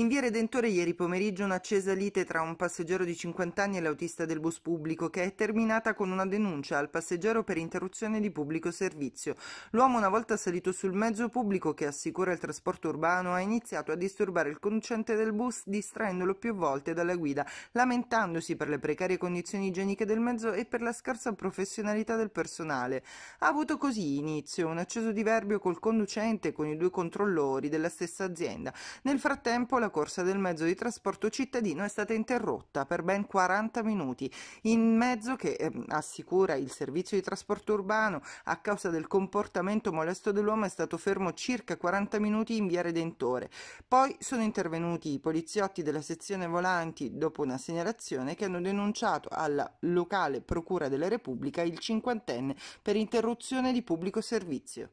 In via Redentore ieri pomeriggio un'accesa lite tra un passeggero di 50 anni e l'autista del bus pubblico che è terminata con una denuncia al passeggero per interruzione di pubblico servizio. L'uomo una volta salito sul mezzo pubblico che assicura il trasporto urbano ha iniziato a disturbare il conducente del bus distraendolo più volte dalla guida, lamentandosi per le precarie condizioni igieniche del mezzo e per la scarsa professionalità del personale. Ha avuto così inizio un acceso diverbio col conducente e con i due controllori della stessa azienda. Nel frattempo la la corsa del mezzo di trasporto cittadino è stata interrotta per ben 40 minuti, in mezzo che eh, assicura il servizio di trasporto urbano a causa del comportamento molesto dell'uomo è stato fermo circa 40 minuti in via Redentore. Poi sono intervenuti i poliziotti della sezione volanti dopo una segnalazione che hanno denunciato alla locale Procura della Repubblica il cinquantenne per interruzione di pubblico servizio.